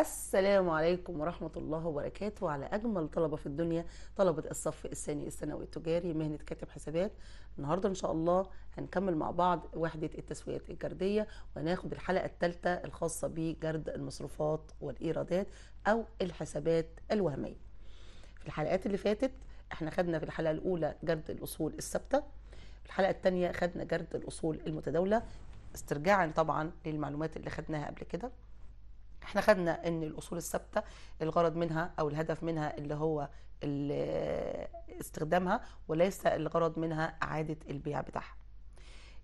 السلام عليكم ورحمة الله وبركاته على أجمل طلبة في الدنيا طلبة الصف الثاني الثانوي التجاري مهنة كاتب حسابات النهاردة إن شاء الله هنكمل مع بعض وحدة التسويات الجردية وناخد الحلقة الثالثة الخاصة بجرد المصروفات والإيرادات أو الحسابات الوهمية في الحلقات اللي فاتت احنا خدنا في الحلقة الأولى جرد الأصول الثابتة في الحلقة الثانية خدنا جرد الأصول المتداولة استرجاعا طبعا للمعلومات اللي خدناها قبل كده احنا خدنا ان الاصول الثابته الغرض منها او الهدف منها اللي هو استخدامها وليس الغرض منها اعاده البيع بتاعها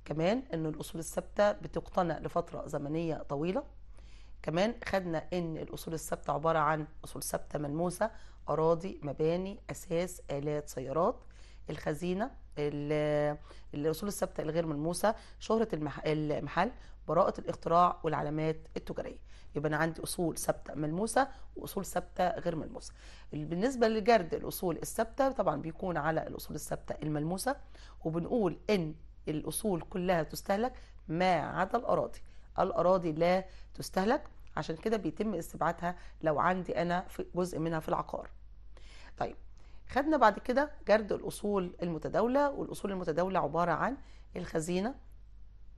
كمان ان الاصول الثابته بتقتنى لفتره زمنيه طويله كمان خدنا ان الاصول الثابته عباره عن اصول ثابته ملموسه اراضي مباني اساس الات سيارات الخزينه الاصول الثابته الغير ملموسه شهره المحل براءه الاختراع والعلامات التجاريه يبقى انا عندي اصول ثابته ملموسه واصول ثابته غير ملموسه بالنسبه لجرد الاصول الثابته طبعا بيكون على الاصول الثابته الملموسه وبنقول ان الاصول كلها تستهلك ما عدا الاراضي الاراضي لا تستهلك عشان كده بيتم استبعادها لو عندي انا في جزء منها في العقار طيب خدنا بعد كده جرد الأصول المتداولة والأصول المتداولة عبارة عن الخزينة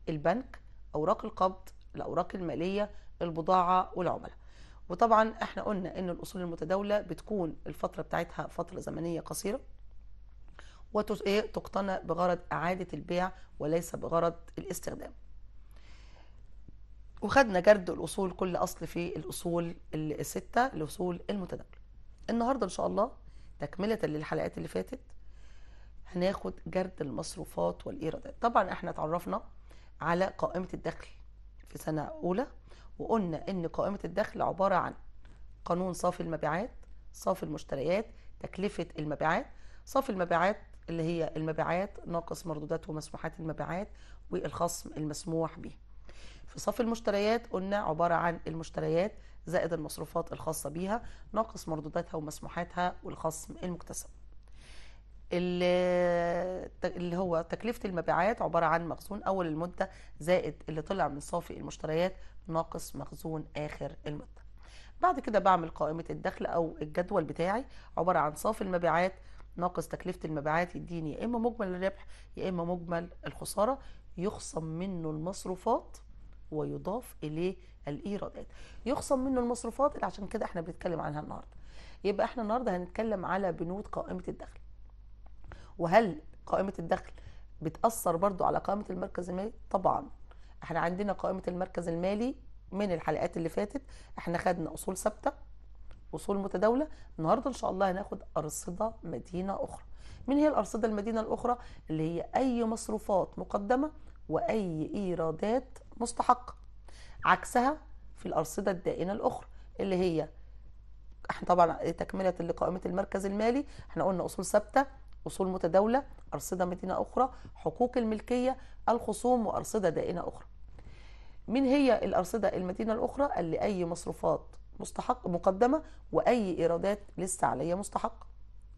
البنك أوراق القبض الأوراق المالية البضاعة والعملاء وطبعا احنا قلنا ان الأصول المتداولة بتكون الفترة بتاعتها فترة زمنية قصيرة وتقتنى إيه، بغرض إعادة البيع وليس بغرض الاستخدام وخدنا جرد الأصول كل أصل في الأصول الستة الأصول المتداولة النهاردة إن شاء الله تكملة للحلقات اللي فاتت هناخد جرد المصروفات والإيرادات طبعا احنا اتعرفنا على قائمة الدخل في سنة أولى وقلنا إن قائمة الدخل عبارة عن قانون صافي المبيعات صافي المشتريات تكلفة المبيعات صافي المبيعات اللي هي المبيعات ناقص مردودات ومسموحات المبيعات والخصم المسموح به في صافي المشتريات قلنا عبارة عن المشتريات زائد المصروفات الخاصة بيها ناقص مردوداتها ومسموحاتها والخصم المكتسب اللي هو تكلفة المبيعات عبارة عن مخزون أول المدة زائد اللي طلع من صافي المشتريات ناقص مخزون آخر المدة بعد كده بعمل قائمة الدخل أو الجدول بتاعي عبارة عن صافي المبيعات ناقص تكلفة المبيعات يديني يا إما مجمل الربح يا إما مجمل الخسارة يخصم منه المصروفات ويضاف إليه الإيرادات يخصم منه المصروفات اللي عشان كده احنا بنتكلم عنها النهاردة يبقى احنا النهاردة هنتكلم على بنود قائمة الدخل وهل قائمة الدخل بتأثر برضو على قائمة المركز المالي؟ طبعا احنا عندنا قائمة المركز المالي من الحلقات اللي فاتت احنا خدنا أصول ثابتة أصول متداولة النهاردة إن شاء الله هناخد أرصدة مدينة أخرى من هي الأرصدة المدينة الأخرى اللي هي أي مصروفات مقدمة وأي إيرادات مستحق عكسها في الأرصدة الدائنة الأخرى اللي هي احنا طبعا تكملة لقائمة المركز المالي احنا قلنا أصول ثابتة أصول متداولة أرصدة مدينة أخرى حقوق الملكية الخصوم وأرصدة دائنة أخرى من هي الأرصدة المدينة الأخرى اللي أي مصروفات مستحق مقدمة وأي إيرادات لسه عليا مستحق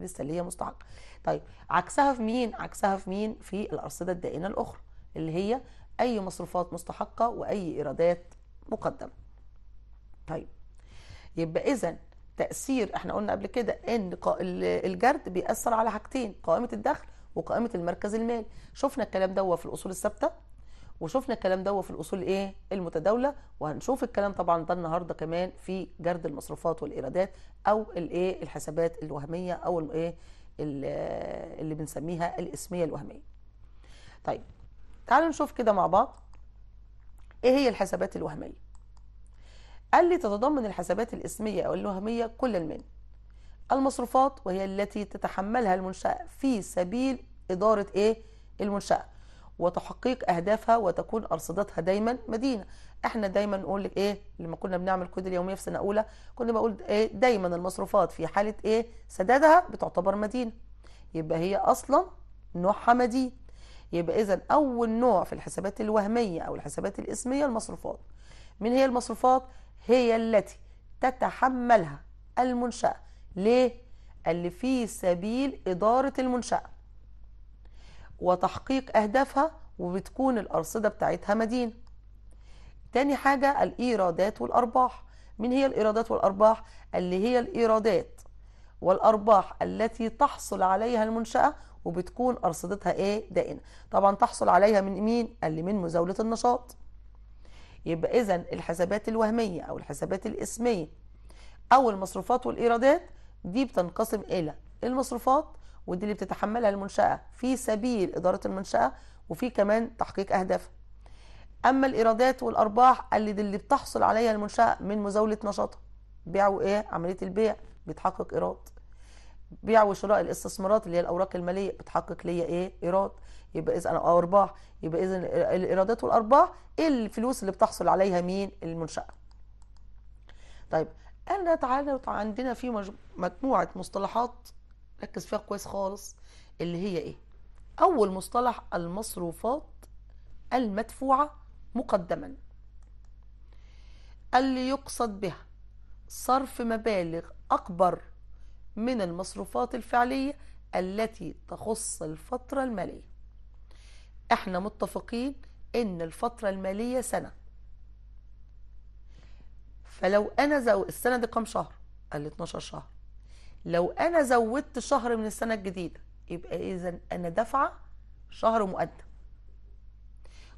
لسه اللي هي مستحق طيب عكسها في مين عكسها في مين في الأرصدة الدائنة الأخرى اللي هي أي مصروفات مستحقة وأي إيرادات مقدمة طيب يبقى إذا تأثير احنا قلنا قبل كده ان الجرد بيأثر على حاجتين قائمة الدخل وقائمة المركز المالي شفنا الكلام ده في الأصول الثابتة وشفنا الكلام ده في الأصول ايه المتداولة وهنشوف الكلام طبعا ده النهاردة كمان في جرد المصروفات والإيرادات أو الايه الحسابات الوهمية أو الايه اللي بنسميها الاسمية الوهمية طيب تعالوا نشوف كده مع بعض ايه هي الحسابات الوهمية قال لي تتضمن الحسابات الاسمية او الوهمية كل المن المصروفات وهي التي تتحملها المنشأة في سبيل إدارة إيه المنشأة وتحقيق أهدافها وتكون أرصدتها دايما مدينة احنا دايما نقول لك ايه لما كنا بنعمل كود اليومية في سنة أولى كنا بقول ايه دايما المصروفات في حالة ايه سدادها بتعتبر مدينة يبقى هي أصلا نوعها مدينة يبقى إذا أول نوع في الحسابات الوهمية أو الحسابات الاسمية المصروفات من هي المصروفات؟ هي التي تتحملها المنشأة ليه؟ اللي في سبيل إدارة المنشأة وتحقيق أهدافها وبتكون الأرصدة بتاعتها مدينة تاني حاجة الإيرادات والأرباح من هي الإيرادات والأرباح؟ اللي هي الإيرادات والأرباح التي تحصل عليها المنشأة وبتكون أرصدتها إيه دائنة طبعا تحصل عليها من مين؟ قال لي من مزاولة النشاط يبقى إذا الحسابات الوهمية أو الحسابات الإسمية أو المصروفات والإيرادات دي بتنقسم إلى المصروفات ودي اللي بتتحملها المنشأة في سبيل إدارة المنشأة وفي كمان تحقيق أهدافها أما الإيرادات والأرباح لي دي اللي بتحصل عليها المنشأة من مزاولة نشاطها بيع وإيه عملية البيع بتحقق إيراد بيع وشراء الاستثمارات اللي هي الاوراق الماليه بتحقق ليا ايه ايراد يبقى اذا او ارباح يبقى اذا الايرادات والارباح ايه الفلوس اللي بتحصل عليها مين المنشاه طيب أنا تعالى عندنا في مجموعه مصطلحات ركز فيها كويس خالص اللي هي ايه اول مصطلح المصروفات المدفوعه مقدما اللي يقصد بها صرف مبالغ اكبر من المصروفات الفعلية التي تخص الفترة المالية احنا متفقين ان الفترة المالية سنة فلو انا زو... السنة دي كام شهر قال 12 شهر لو انا زودت شهر من السنة الجديدة يبقى اذا انا دافعة شهر مقدم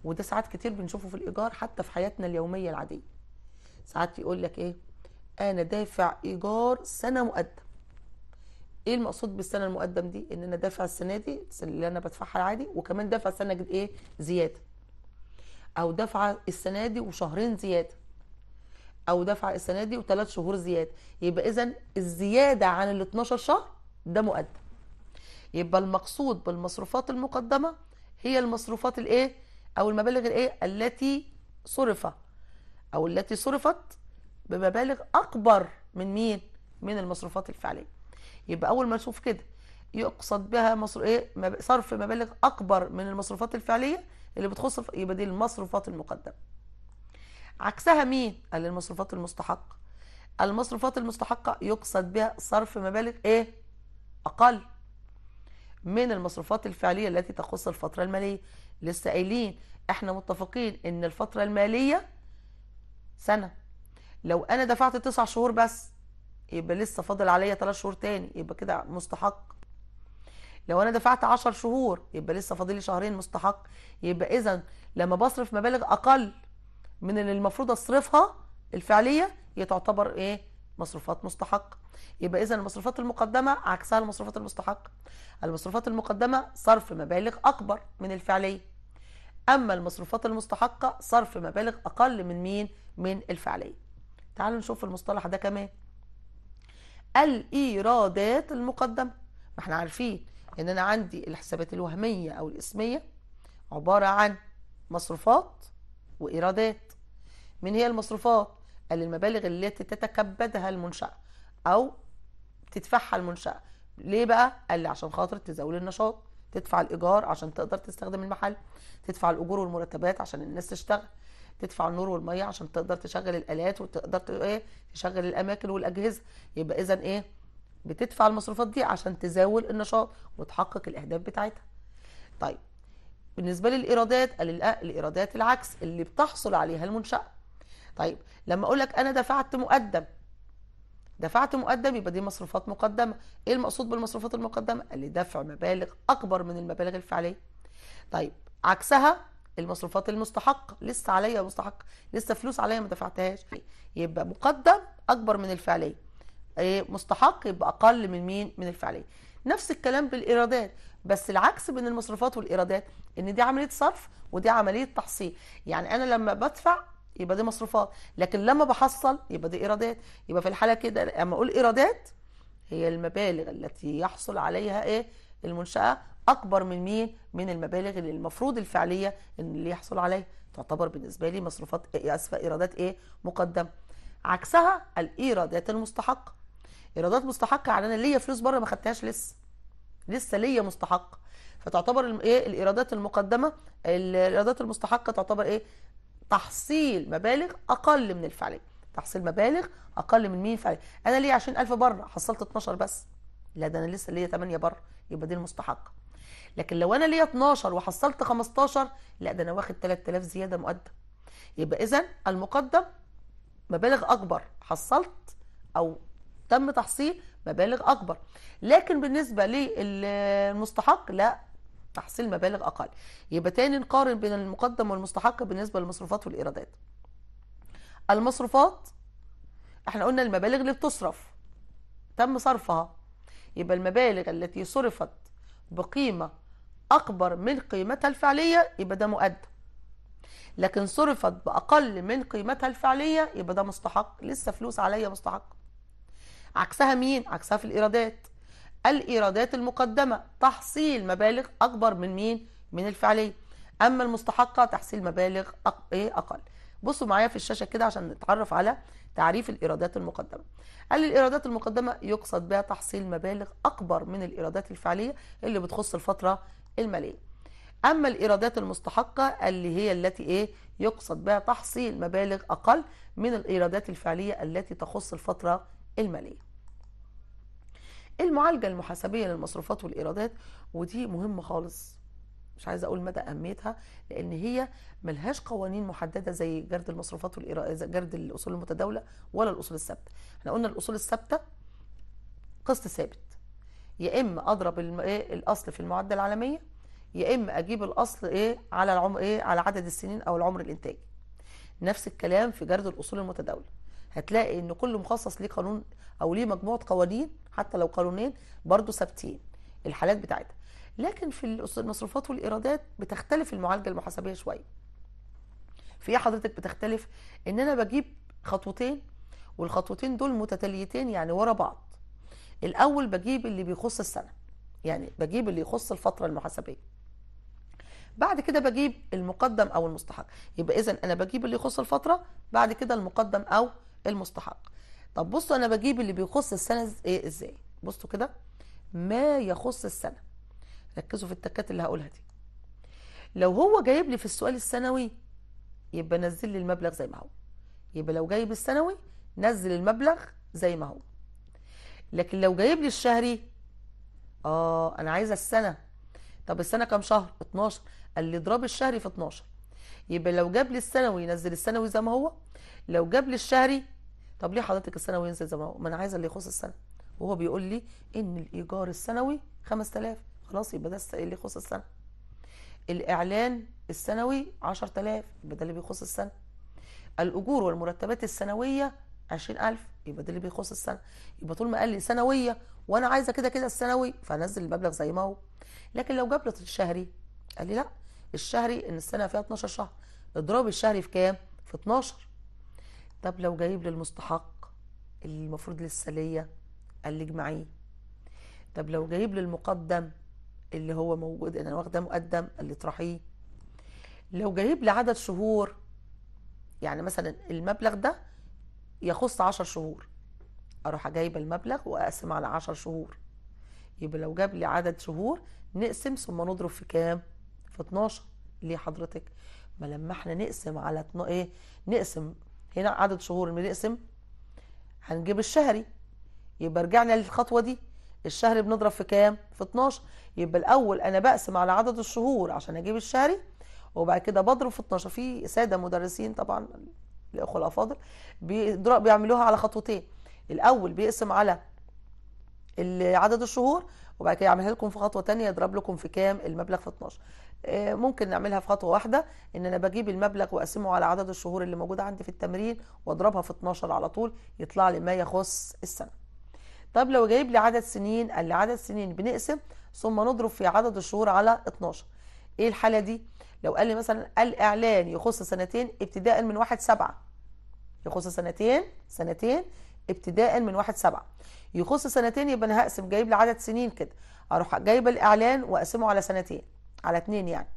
وده ساعات كتير بنشوفه في الايجار حتى في حياتنا اليومية العادية ساعات يقول لك ايه انا دافع ايجار سنة مقدم ايه المقصود بالسنه المقدم دي ان انا دافع السنه دي اللي انا بدفعها عادي وكمان دافع سنه ايه زياده او دافعه السنه دي وشهرين زياده او دافعه السنه دي وثلاث شهور زياده يبقى اذا الزياده عن ال 12 شهر ده مقدم يبقى المقصود بالمصروفات المقدمه هي المصروفات الايه او المبالغ الايه التي صرف او التي صرفت بمبالغ اكبر من مين من المصروفات الفعليه يبقى أول ما نشوف كده يقصد بها مصر ايه صرف مبالغ اكبر من المصروفات الفعليه اللي بتخص يبقى دي المصروفات المقدمه عكسها مين قال المصروفات المستحقه المصروفات المستحقه يقصد بها صرف مبالغ ايه اقل من المصروفات الفعليه التي تخص الفتره الماليه لسه قايلين احنا متفقين ان الفتره الماليه سنه لو انا دفعت تسع شهور بس يبقى لسه فاضل عليا 3 شهور تاني يبقى كده مستحق لو انا دفعت 10 شهور يبقى لسه فاضل لي شهرين مستحق يبقى اذا لما بصرف مبالغ اقل من اللي المفروض اصرفها الفعليه يتعتبر تعتبر ايه مصروفات مستحقه يبقى اذا المصروفات المقدمه عكسها المصروفات المستحقه المصروفات المقدمه صرف مبالغ اكبر من الفعليه اما المصروفات المستحقه صرف مبالغ اقل من مين من الفعليه تعالوا نشوف المصطلح ده كمان الإيرادات المقدمة ما احنا عارفين إن أنا عندي الحسابات الوهمية أو الإسمية عبارة عن مصروفات وإيرادات من هي المصروفات؟ قال المبالغ التي تتكبدها المنشأة أو تدفعها المنشأة ليه بقى؟ قال لي عشان خاطر تزاول النشاط تدفع الإيجار عشان تقدر تستخدم المحل تدفع الأجور والمرتبات عشان الناس تشتغل تدفع النور والميه عشان تقدر تشغل الالات وتقدر ايه تشغل الاماكن والاجهزه يبقى اذا ايه بتدفع المصروفات دي عشان تزاول النشاط وتحقق الاهداف بتاعتها طيب بالنسبه للايرادات الايرادات العكس اللي بتحصل عليها المنشاه طيب لما اقول لك انا دفعت مقدم دفعت مقدم يبقى دي مصروفات مقدمه ايه المقصود بالمصروفات المقدمه اللي دفع مبالغ اكبر من المبالغ الفعليه طيب عكسها المصروفات المستحقه لسه عليا مستحق لسه فلوس عليا ما دفعتهاش يبقى مقدم اكبر من الفعليه إيه، مستحق يبقى اقل من مين من الفعليه نفس الكلام بالايرادات بس العكس بين المصروفات والايرادات ان دي عمليه صرف ودي عمليه تحصيل يعني انا لما بدفع يبقى دي مصروفات لكن لما بحصل يبقى دي ايرادات يبقى في الحاله كده لما اقول ايرادات هي المبالغ التي يحصل عليها ايه المنشاه اكبر من مين من المبالغ اللي المفروض الفعليه ان اللي يحصل عليها تعتبر بالنسبه لي مصروفات إيه، اسفه ايرادات ايه مقدمه عكسها الايرادات المستحقه ايرادات مستحقه يعني انا ليا فلوس بره ما خدتهاش لسه لسه ليا مستحق فتعتبر ايه الايرادات المقدمه الايرادات المستحقه تعتبر ايه تحصيل مبالغ اقل من الفعليه تحصيل مبالغ اقل من مين فعليه انا ليا 20000 بره حصلت 12 بس لا ده انا لسه ليا 8 بره يبقى دي المستحقه لكن لو انا ليا 12 وحصلت 15 لا ده انا واخد 3000 زياده مقدم يبقى اذا المقدم مبالغ اكبر حصلت او تم تحصيل مبالغ اكبر لكن بالنسبه للمستحق لا تحصيل مبالغ اقل يبقى تاني نقارن بين المقدم والمستحق بالنسبه للمصروفات والايرادات المصروفات احنا قلنا المبالغ اللي بتصرف تم صرفها يبقى المبالغ التي صرفت بقيمه أكبر من قيمتها الفعلية يبقى ده مؤدب لكن صرفت بأقل من قيمتها الفعلية يبقى ده مستحق لسه فلوس عليا مستحق عكسها مين؟ عكسها في الإيرادات الإيرادات المقدمة تحصيل مبالغ أكبر من مين؟ من الفعلية أما المستحقة تحصيل مبالغ إيه أقل بصوا معايا في الشاشة كده عشان نتعرف على تعريف الإيرادات المقدمة قال الإيرادات المقدمة يقصد بها تحصيل مبالغ أكبر من الإيرادات الفعلية اللي بتخص الفترة المالية أما الإيرادات المستحقة اللي هي التي إيه يقصد بها تحصيل مبالغ أقل من الإيرادات الفعلية التي تخص الفترة المالية المعالجة المحاسبية للمصروفات والإيرادات ودي مهمة خالص مش عايزة أقول مدى أهميتها لأن هي ملهاش قوانين محددة زي جرد المصروفات والإيرادات جرد الأصول المتداولة ولا الأصول الثابتة احنا قلنا الأصول الثابتة قسط ثابت يا اما اضرب ايه الاصل في المعادله العالميه يا اما اجيب الاصل ايه على العمر ايه على عدد السنين او العمر الانتاجي نفس الكلام في جرد الاصول المتداوله هتلاقي ان كل مخصص ليه قانون او ليه مجموعه قوانين حتى لو قانونين برضه ثابتين الحالات بتاعتها لكن في المصروفات والايرادات بتختلف المعالجه المحاسبيه شويه في ايه حضرتك بتختلف ان انا بجيب خطوتين والخطوتين دول متتاليتين يعني ورا بعض الأول بجيب اللي بيخص السنة يعني بجيب اللي يخص الفترة المحاسبية بعد كده بجيب المقدم أو المستحق يبقى إذا أنا بجيب اللي يخص الفترة بعد كده المقدم أو المستحق طب بصوا أنا بجيب اللي بيخص السنة إيه إزاي بصوا كده ما يخص السنة ركزوا في التكات اللي هقولها دي لو هو جايب لي في السؤال السنوي يبقى نزل لي المبلغ زي ما هو يبقى لو جايب السنوي نزل المبلغ زي ما هو لكن لو جايب لي الشهري اه انا عايزه السنه طب السنه كام شهر 12 قال لي اضرب الشهري في 12 يبقى لو جاب لي السنوي ينزل السنوي زي ما هو لو جاب لي الشهري طب ليه حضرتك السنوي ينزل زي ما هو ما انا عايزه اللي يخص السنه وهو بيقول لي ان الايجار السنوي 5000 خلاص يبقى ده اللي يخص السنه الاعلان السنوي 10000 يبقى ده اللي بيخص السنه الاجور والمرتبات السنويه 20000 يبقى ده اللي بيخص السنه يبقى طول ما قال لي سنويه وانا عايزه كده كده السنوي فانزل المبلغ زي ما هو لكن لو جاب لي الشهري قال لي لا الشهري ان السنه فيها 12 شهر اضرب الشهري في كام في 12 طب لو جايب لي المستحق اللي المفروض للسليه قال لي اجمعيه طب لو جايب لي المقدم اللي هو موجود انا واخده مقدم قال لي اطرحيه لو جايب لي عدد شهور يعني مثلا المبلغ ده يخص عشر شهور اروح جايب المبلغ واقسم على عشر شهور يبقى لو جاب لي عدد شهور نقسم ثم نضرب في كام في 12 ليه حضرتك ما لما احنا نقسم على اتنا... ايه نقسم هنا عدد شهور اللي نقسم هنجيب الشهري يبقى رجعنا للخطوه دي الشهري بنضرب في كام في 12 يبقى الاول انا بقسم على عدد الشهور عشان اجيب الشهري وبعد كده بضرب في 12 في ساده مدرسين طبعا الأخوة الأفاضل بيعملوها على خطوتين الأول بيقسم على عدد الشهور وبعد كده يعملها لكم في خطوة تانية يضرب لكم في كام المبلغ في 12 آه، ممكن نعملها في خطوة واحدة ان انا بجيب المبلغ واقسمه على عدد الشهور اللي موجودة عندي في التمرين واضربها في 12 على طول يطلع لي ما يخص السنة طب لو جايب لي عدد سنين قال لي عدد سنين بنقسم ثم نضرب في عدد الشهور على 12 ايه الحالة دي لو قال لي مثلا الإعلان يخص سنتين ابتداء من واحد سبعة يخص سنتين سنتين ابتداء من واحد سبعة يخص سنتين يبقى أنا هقسم جايب لي عدد سنين كده أروح جايب الإعلان وأقسمه على سنتين على اتنين يعني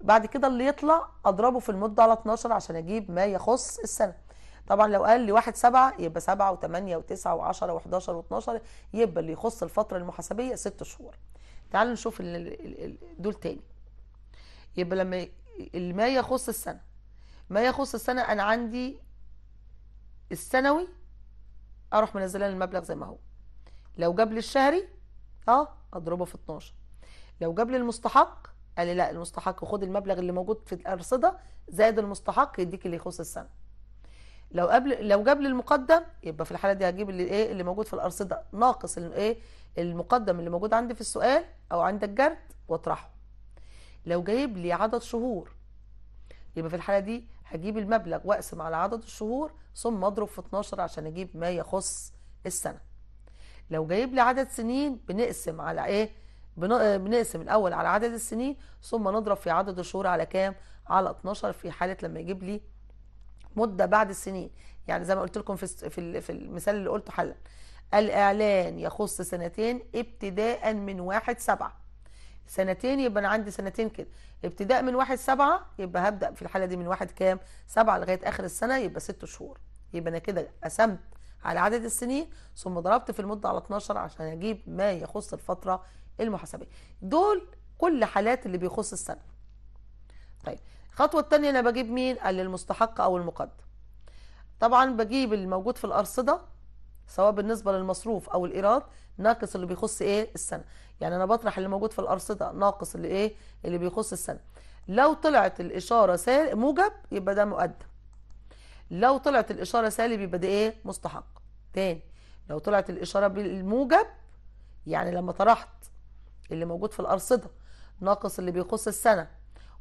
بعد كده اللي يطلع أضربه في المدة على 12 عشان أجيب ما يخص السنة طبعا لو قال لي واحد سبعة يبقى سبعة وتمانية وتسعة وعشرة وحداشر واتناشر يبقى اللي يخص الفترة المحاسبية ست شهور تعالوا نشوف دول تاني يبقى لما ما يخص السنة ما يخص السنة أنا عندي السنوي أروح منزلها المبلغ زي ما هو لو جاب لي الشهري أه أضربه في 12 لو جاب لي المستحق قال لي لا المستحق خد المبلغ اللي موجود في الأرصدة زائد المستحق يديك اللي يخص السنة لو قبل لو جاب لي المقدم يبقى في الحالة دي هجيب اللي إيه اللي موجود في الأرصدة ناقص الإيه المقدم اللي موجود عندي في السؤال أو عند الجرد وأطرحه لو جايب لي عدد شهور يبقى في الحالة دي هجيب المبلغ واقسم على عدد الشهور ثم اضرب في 12 عشان اجيب ما يخص السنة لو جايب لي عدد سنين بنقسم على ايه آه، بنقسم الاول على عدد السنين ثم نضرب في عدد الشهور على كام على 12 في حالة لما يجيب لي مدة بعد السنين يعني زي ما قلت لكم في في المثال اللي قلته حالا الإعلان يخص سنتين ابتداء من واحد سبعة سنتين يبقى انا عندي سنتين كده ابتداء من واحد سبعة يبقى هبدا في الحاله دي من واحد كام سبعة لغايه اخر السنه يبقى ست شهور يبقى انا كده قسمت على عدد السنين ثم ضربت في المده على 12 عشان اجيب ما يخص الفتره المحاسبيه دول كل حالات اللي بيخص السنه طيب الخطوه الثانيه انا بجيب مين قال المستحق او المقدم طبعا بجيب الموجود في الارصده سواء بالنسبه للمصروف او الايراد ناقص اللي بيخص ايه السنه يعني انا بطرح اللي موجود في الارصده ناقص اللي ايه اللي بيخص السنه لو طلعت الاشاره سال موجب يبقى ده مقدم لو طلعت الاشاره سالب يبقى ده ايه مستحق تاني لو طلعت الاشاره بالموجب يعني لما طرحت اللي موجود في الارصده ناقص اللي بيخص السنه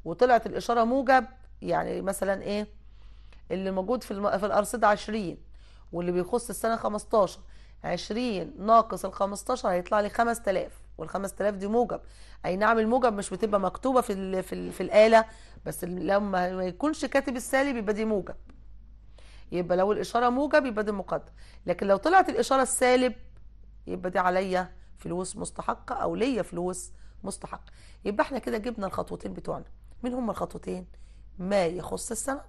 وطلعت الاشاره موجب يعني مثلا ايه اللي موجود في في الارصده 20 واللي بيخص السنه 15 20 ناقص ال 15 هيطلع لي 5000 وال 5000 دي موجب اي نعم الموجب مش بتبقى مكتوبه في الـ في, الـ في الاله بس لما ما يكونش كاتب السالب يبقى دي موجب يبقى لو الاشاره موجب يبقى دي مقدر لكن لو طلعت الاشاره السالب يبقى دي عليا فلوس مستحقه او ليا فلوس مستحق يبقى احنا كده جبنا الخطوتين بتوعنا مين هما الخطوتين ما يخص السنه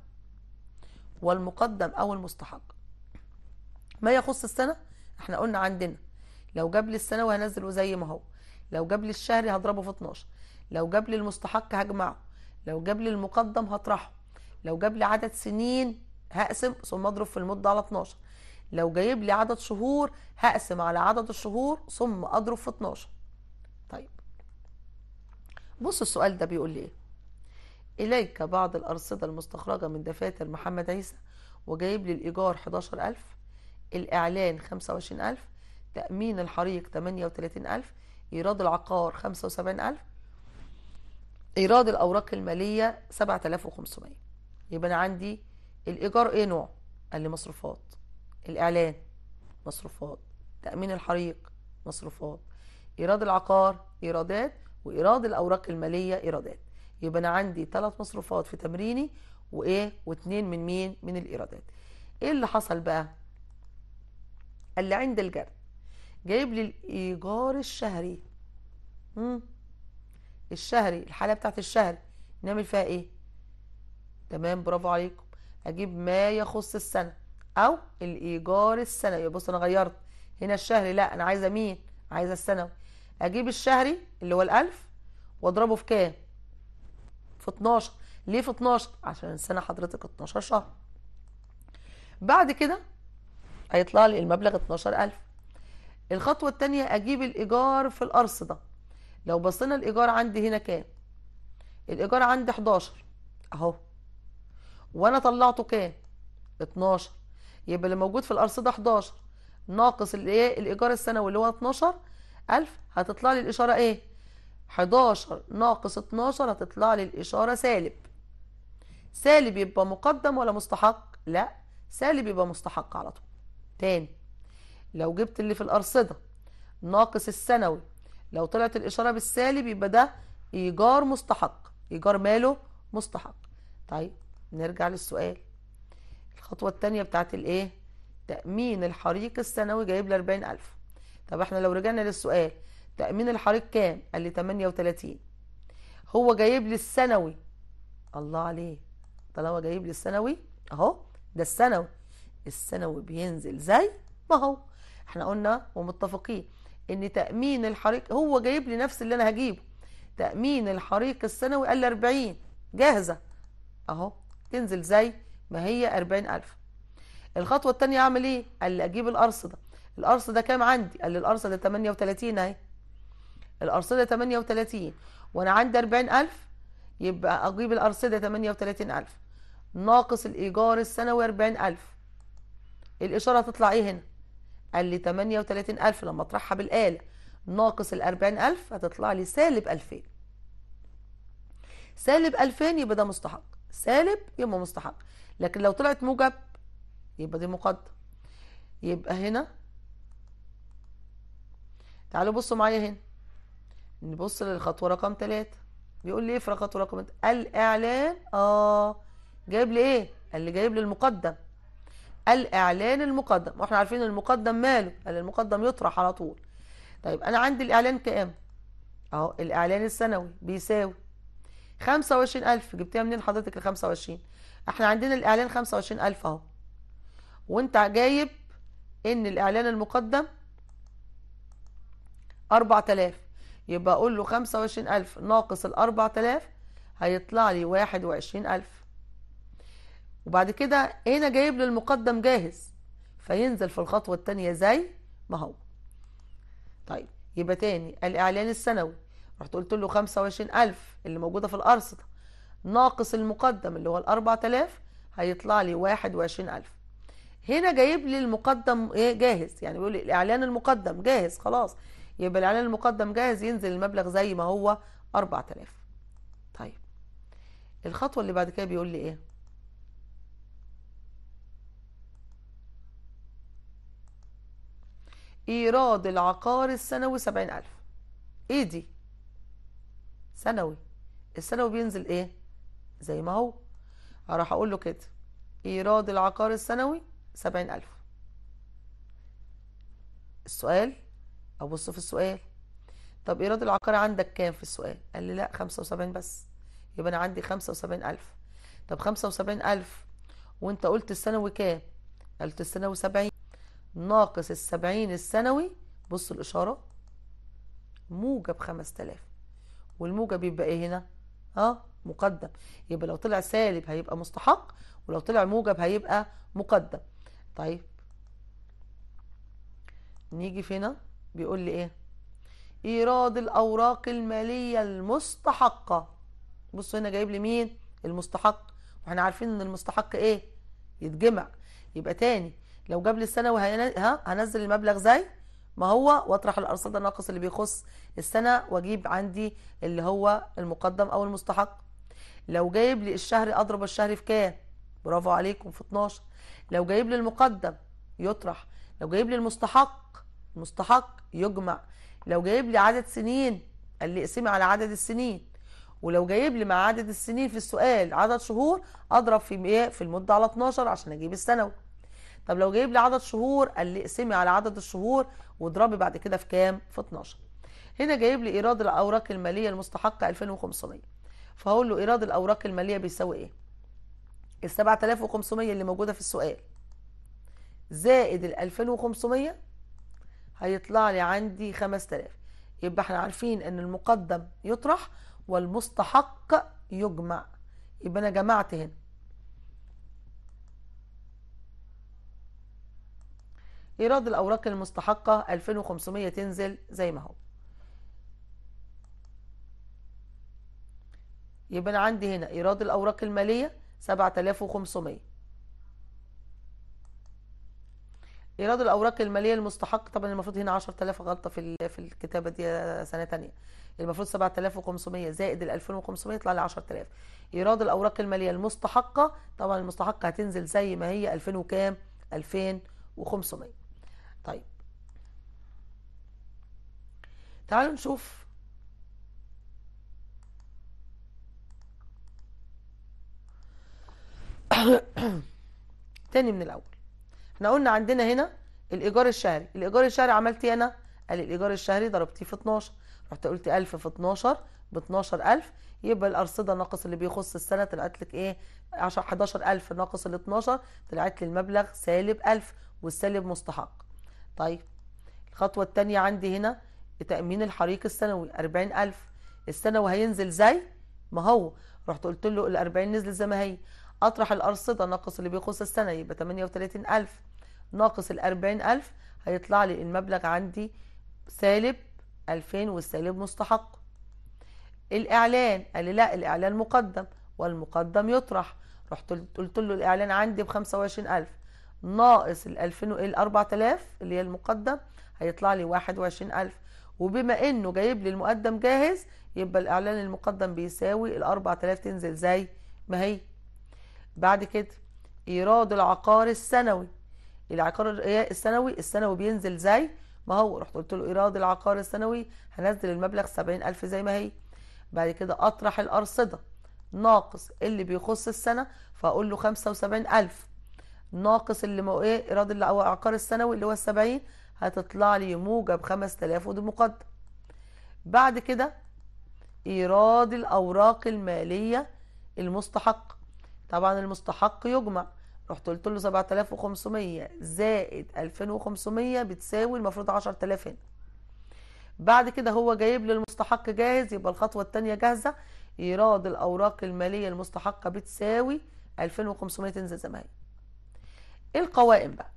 والمقدم او المستحق ما يخص السنه احنا قلنا عندنا لو جاب لي السنوي هنزله زي ما هو لو جاب لي الشهري هضربه في 12 لو جاب لي المستحق هجمعه لو جاب لي المقدم هطرحه لو جاب لي عدد سنين هقسم ثم اضرب في المده على 12 لو جايب لي عدد شهور هقسم على عدد الشهور ثم اضرب في 12 طيب بص السؤال ده بيقول لي ايه اليك بعض الارصده المستخرجه من دفاتر محمد عيسى وجايب لي الايجار 11000 الإعلان 25000 تأمين الحريق 38000 إيراد العقار 75000 إيراد الأوراق المالية 7500 يبقى أنا عندي الإيجار إيه نوع؟ قال لي مصروفات الإعلان مصروفات تأمين الحريق مصروفات إيراد العقار إيرادات وإيراد الأوراق المالية إيرادات يبقى أنا عندي ثلاث مصروفات في تمريني وإيه واثنين من مين من الإيرادات إيه اللي حصل بقى اللي عند الجرد جايب لي الايجار الشهري مم. الشهري الحاله بتاعت الشهر نعمل فيها ايه تمام برافو عليكم اجيب ما يخص السنه او الايجار السنوي بص انا غيرت هنا الشهري لا انا عايزه مين عايزه السنوي اجيب الشهري اللي هو الالف واضربه في كام في 12 ليه في 12 عشان السنه حضرتك 12 شهر بعد كده هيطلع لي المبلغ 12000 الخطوة الثانية أجيب الإيجار في الارصدة لو بصينا الإيجار عندي هنا كام الإيجار عندي 11 أهو وأنا طلعته كام 12 يبقى اللي موجود في الارصدة 11 ناقص الايه الإيجار السنوي اللي هو 12000 هتطلع لي الإشارة إيه 11 ناقص 12 هتطلع لي الإشارة سالب سالب يبقى مقدم ولا مستحق لا سالب يبقى مستحق على طول تاني لو جبت اللي في الأرصدة ناقص السنوي لو طلعت الإشارة بالسالب يبقى ده إيجار مستحق إيجار ماله مستحق طيب نرجع للسؤال الخطوة التانية بتاعت الإيه تأمين الحريق السنوي جايب لي 40000 طب احنا لو رجعنا للسؤال تأمين الحريق كام قال لي 38 هو جايب لي السنوي الله عليه طالما جايب لي السنوي اهو ده السنوي السنوي بينزل زي ما هو احنا قلنا ومتفقين ان تأمين الحريق هو جايب لي نفس اللي انا هجيبه تأمين الحريق السنوي قال لي 40 جاهزة اهو تنزل زي ما هي 40000 الخطوة الثانيه اعمل ايه قال لي اجيب الارصدة الارصدة كام عندي قال لي الارصدة 38 اهي الارصدة 38 وانا عندي 40000 يبقى اجيب الارصدة 38000 ناقص الايجار السنوي 40000 الإشارة هتطلع إيه هنا قال لي 38000 لما أطرحها بالآلة ناقص ال 40000 هتطلع لي سالب 2000 سالب 2000 يبقى ده مستحق سالب يبقى مستحق لكن لو طلعت موجب يبقى دي مقدم يبقى هنا تعالوا بصوا معايا هنا نبص للخطوه رقم 3 بيقول لي ايه في خطوه رقم الاعلان اه جايب لي ايه قال لي جايب لي المقدم الإعلان المقدم واحنا عارفين المقدم ماله المقدم يطرح على طول طيب أنا عندي الإعلان كام أهو الإعلان السنوي بيساوي 25000 جبتها منين حضرتك ال 25 احنا عندنا الإعلان 25000 أهو وأنت جايب إن الإعلان المقدم 4000 يبقى أقول له 25000 ناقص ال 4000 هيطلع لي 21000 وبعد كده هنا جايب له المقدم جاهز فينزل في الخطوة التانية زي ما هو طيب يبقى تاني الإعلان السنوي رحت قلت له 25000 اللي موجودة في الأرصدة ناقص المقدم اللي هو ال 4000 هيطلع لي 21000 هنا جايب لي المقدم ايه جاهز يعني بيقول لي الإعلان المقدم جاهز خلاص يبقى الإعلان المقدم جاهز ينزل المبلغ زي ما هو 4000 طيب الخطوة اللي بعد كده بيقول لي ايه إيراد العقار السنوي سبعين ألف إيه دي سنوي السنوي بينزل إيه زي ما هو أروح أقول له كده إيراد العقار السنوي سبعين ألف السؤال أبص في السؤال طب إيراد العقار عندك كام في السؤال قال لي لا خمسة وسبعين بس يبقى أنا عندي خمسة وسبعين ألف طب خمسة وسبعين ألف وأنت قلت السنوي كام قلت السنوي سبعين ناقص السبعين السنوي بص الإشارة موجب 5000 والموجب يبقى إيه هنا اه مقدم يبقى لو طلع سالب هيبقى مستحق ولو طلع موجب هيبقى مقدم طيب نيجي فينا بيقول لي ايه ايراد الاوراق الماليه المستحقه بصوا هنا جايب لي مين المستحق واحنا عارفين ان المستحق ايه يتجمع يبقى تاني لو جاب لي السنوي ها هنزل المبلغ زي ما هو واطرح الارصاد الناقص اللي بيخص السنه واجيب عندي اللي هو المقدم او المستحق لو جايب لي الشهر اضرب الشهر في كام برافو عليكم في 12 لو جايب لي المقدم يطرح لو جايب لي المستحق المستحق يجمع لو جايب لي عدد سنين قال لي اقسمي على عدد السنين ولو جايب لي مع عدد السنين في السؤال عدد شهور اضرب في في المده على 12 عشان اجيب السنوي طب لو جايب لي عدد شهور قال لي اقسمي على عدد الشهور واضربي بعد كده في كام في 12 هنا جايب لي ايراد الاوراق الماليه المستحقه 2500 فهقول له ايراد الاوراق الماليه بيساوي ايه ال 7500 اللي موجوده في السؤال زائد ال 2500 هيطلع لي عندي 5000 يبقى احنا عارفين ان المقدم يطرح والمستحق يجمع يبقى انا جمعت هنا إيراد الأوراق المستحقة 2500 تنزل زي ما هو يبقى أنا عندي هنا إيراد الأوراق المالية 7500 إيراد الأوراق المالية المستحق طبعا المفروض هنا 10000 غلطة في في الكتابة دي سنة تانية المفروض 7500 زائد ال 2500 يطلع لي 10000 إيراد الأوراق المالية المستحقة طبعا المستحقة هتنزل زي ما هي 2000 وكام 2500 طيب تعالوا نشوف تاني من الاول احنا قلنا عندنا هنا الايجار الشهري الايجار الشهري عملت ايه انا قال الايجار الشهري ضربتيه في 12 رحت قلت 1000 في 12 ب 12000 يبقى الارصده ناقص اللي بيخص السنه طلعت لك ايه 11000 ناقص ال 12 طلعت لي المبلغ سالب 1000 والسالب مستحق طيب الخطوة الثانية عندي هنا تأمين الحريق السنوي 40000 السنوي هينزل زي ما هو رحت قلت له ال 40 نزل زي ما هي أطرح الأرصدة ناقص اللي بيخص السنة يبقى 38000 ناقص ال 40000 هيطلع لي المبلغ عندي سالب 2000 والسالب مستحق الإعلان قال لي لا الإعلان مقدم والمقدم يطرح رحت قلت له الإعلان عندي ب 25000 ناقص ال 2000 ال 4000 اللي هي المقدم هيطلع لي 21000 وبما انه جايب لي المقدم جاهز يبقى الاعلان المقدم بيساوي ال 4000 تنزل زي ما هي بعد كده ايراد العقار السنوي العقار إيه، السنوي السنوي بينزل زي ما هو رحت قلت له ايراد العقار السنوي هنزل المبلغ 70000 زي ما هي بعد كده اطرح الارصده ناقص اللي بيخص السنه فاقول له 75000 ناقص اللي مو ايه ايراد العقار او عقار السنوي اللي هو السبعين هتطلع لي موجب 5000 ودي مقدم بعد كده ايراد الاوراق الماليه المستحق طبعا المستحق يجمع رحت قلت له 7500 زائد 2500 بتساوي المفروض 10000 هنا بعد كده هو جايب لي المستحق جاهز يبقى الخطوه الثانيه جاهزه ايراد الاوراق الماليه المستحقه بتساوي 2500 تنزل زي ما هي ايه القوائم بقى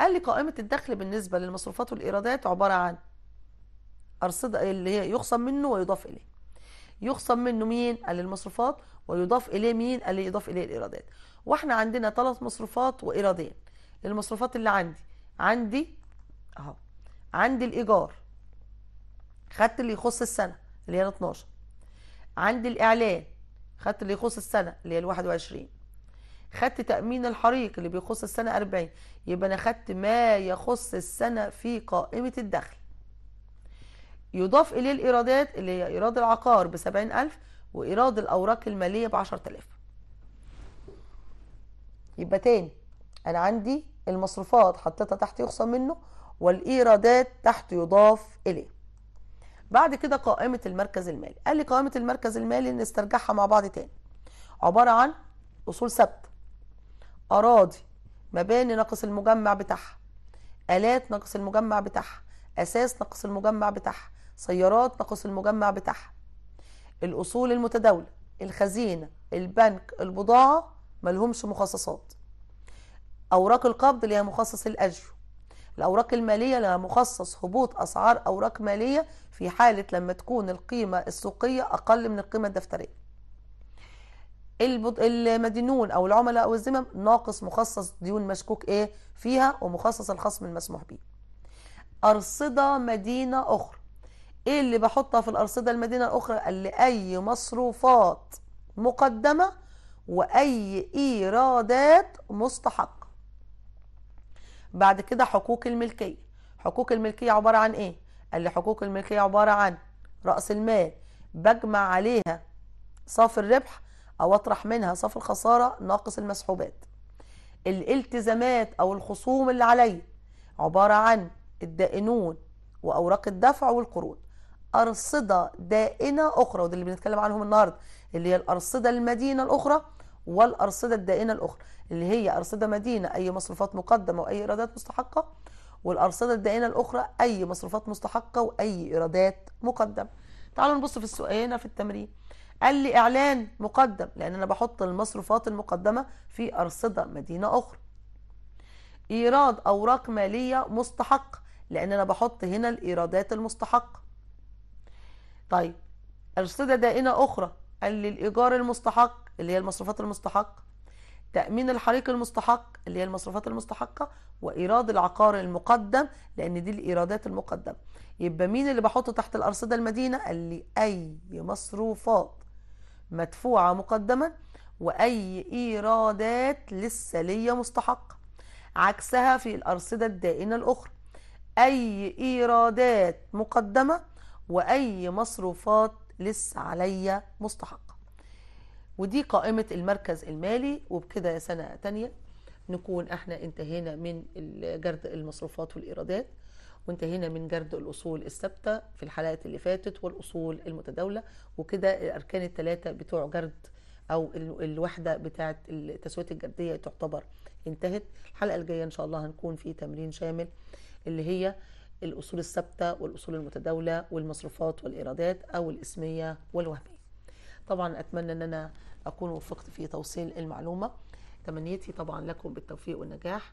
قال لي قائمة الدخل بالنسبة للمصروفات والإيرادات عبارة عن أرصدة اللي هي يخصم منه ويضاف إليه يخصم منه مين قال المصروفات ويضاف إليه مين قال يضاف إليه الإيرادات واحنا عندنا ثلاث مصروفات وإيرادين المصروفات اللي عندي عندي أهو عندي الإيجار خدت اللي يخص السنة اللي هي 12 عندي الإعلان خدت اللي يخص السنة اللي هي 21 خدت تأمين الحريق اللي بيخص السنة 40 يبقى أنا خدت ما يخص السنة في قائمة الدخل يضاف إليه الإيرادات اللي هي إيراد العقار ب 70000 وإيراد الأوراق المالية ب 10000 يبقى تاني أنا عندي المصروفات حطيتها تحت يخصم منه والإيرادات تحت يضاف إليه بعد كده قائمة المركز المالي قال لي قائمة المركز المالي نسترجعها مع بعض تاني عبارة عن أصول ثابتة أراضي مباني ناقص المجمع بتاعها آلات ناقص المجمع بتاعها أساس ناقص المجمع بتاعها سيارات ناقص المجمع بتاعها الأصول المتداولة الخزينة البنك البضاعة ملهمش مخصصات أوراق القبض اللي هي مخصص الأجر الأوراق المالية لها مخصص هبوط أسعار أوراق مالية في حالة لما تكون القيمة السوقية أقل من القيمة الدفترية المدينون او العملاء او الذمم ناقص مخصص ديون مشكوك ايه فيها ومخصص الخصم المسموح به أرصدة مدينة أخرى إيه اللي بحطها في الأرصدة المدينة الأخرى اللي أي مصروفات مقدمة وأي إيرادات مستحقة بعد كده حقوق الملكية حقوق الملكية عبارة عن إيه اللي حقوق الملكية عبارة عن رأس المال بجمع عليها صافي الربح أو أطرح منها صف الخسارة ناقص المسحوبات الالتزامات أو الخصوم اللي عليا عبارة عن الدائنون وأوراق الدفع والقروض أرصدة دائنة أخرى وده اللي بنتكلم عنهم النهاردة اللي هي الأرصدة المدينة الأخرى والأرصدة الدائنة الأخرى اللي هي أرصدة مدينة أي مصروفات مقدمة وأي إيرادات مستحقة والأرصدة الدائنة الأخرى أي مصروفات مستحقة وأي إيرادات مقدمة تعالوا نبص في السؤال هنا في التمرين قال لي إعلان مقدم لأن أنا بحط المصروفات المقدمة في أرصدة مدينة أخرى إيراد أوراق مالية مستحق لأن أنا بحط هنا الإيرادات المستحقة طيب أرصدة دائنة أخرى قال لي الإيجار المستحق اللي هي المصروفات المستحقة تأمين الحريق المستحق اللي هي المصروفات المستحقة وإيراد العقار المقدم لأن دي الإيرادات المقدمة يبقى مين اللي بحطه تحت الأرصدة المدينة قال لي أي مصروفات مدفوعة مقدما وأي إيرادات لسه ليا مستحق عكسها في الأرصدة الدائنة الأخرى أي إيرادات مقدمة وأي مصروفات لسه عليا مستحقة ودي قائمة المركز المالي وبكده يا سنة تانية نكون احنا انتهينا من جرد المصروفات والإيرادات وانتهينا من جرد الأصول الثابتة في الحلقات اللي فاتت والأصول المتداولة وكده الأركان الثلاثة بتوع جرد أو الوحدة بتاعة التسوية الجردية تعتبر انتهت الحلقة الجاية إن شاء الله هنكون في تمرين شامل اللي هي الأصول الثابتة والأصول المتداولة والمصروفات والإيرادات أو الإسمية والوهمية طبعا أتمنى أن أنا أكون وفقت في توصيل المعلومة تمنيتي طبعا لكم بالتوفيق والنجاح